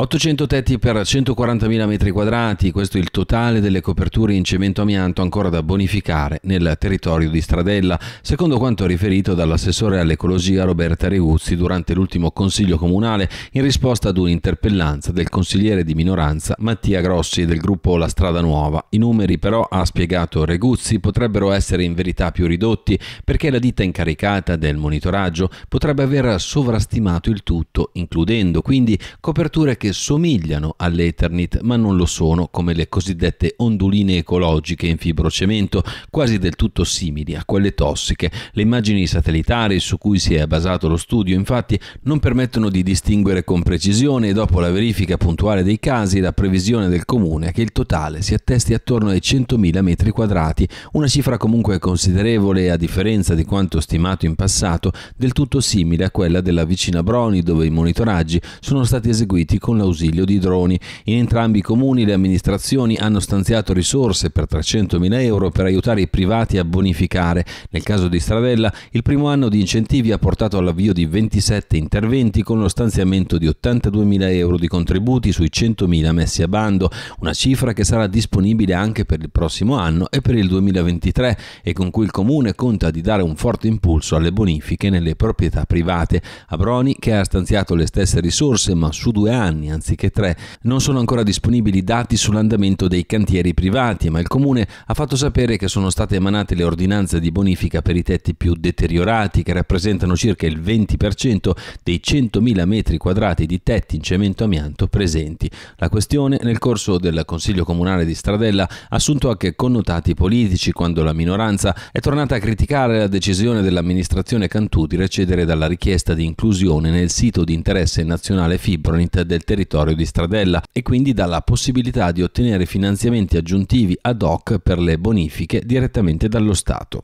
800 tetti per 140.000 metri quadrati, questo è il totale delle coperture in cemento amianto ancora da bonificare nel territorio di Stradella, secondo quanto riferito dall'assessore all'ecologia Roberta Reguzzi durante l'ultimo consiglio comunale in risposta ad un'interpellanza del consigliere di minoranza Mattia Grossi del gruppo La Strada Nuova. I numeri però, ha spiegato Reguzzi, potrebbero essere in verità più ridotti perché la ditta incaricata del monitoraggio potrebbe aver sovrastimato il tutto, includendo quindi coperture che che somigliano all'Ethernet ma non lo sono come le cosiddette onduline ecologiche in fibrocemento, quasi del tutto simili a quelle tossiche. Le immagini satellitari su cui si è basato lo studio infatti non permettono di distinguere con precisione e dopo la verifica puntuale dei casi la previsione del comune è che il totale si attesti attorno ai 100.000 metri quadrati, una cifra comunque considerevole a differenza di quanto stimato in passato del tutto simile a quella della vicina Broni dove i monitoraggi sono stati eseguiti con con l'ausilio di droni. In entrambi i comuni le amministrazioni hanno stanziato risorse per 300.000 euro per aiutare i privati a bonificare. Nel caso di Stradella, il primo anno di incentivi ha portato all'avvio di 27 interventi con lo stanziamento di 82.000 euro di contributi sui 100.000 messi a bando, una cifra che sarà disponibile anche per il prossimo anno e per il 2023 e con cui il comune conta di dare un forte impulso alle bonifiche nelle proprietà private. Abroni, che ha stanziato le stesse risorse ma su due anni anziché tre. Non sono ancora disponibili dati sull'andamento dei cantieri privati, ma il comune ha fatto sapere che sono state emanate le ordinanze di bonifica per i tetti più deteriorati, che rappresentano circa il 20% dei 100.000 metri quadrati di tetti in cemento amianto presenti. La questione, nel corso del Consiglio Comunale di Stradella, ha assunto anche connotati politici quando la minoranza è tornata a criticare la decisione dell'amministrazione Cantù di recedere dalla richiesta di inclusione nel sito di interesse nazionale Fibronit del territorio territorio di Stradella e quindi dà la possibilità di ottenere finanziamenti aggiuntivi ad hoc per le bonifiche direttamente dallo Stato.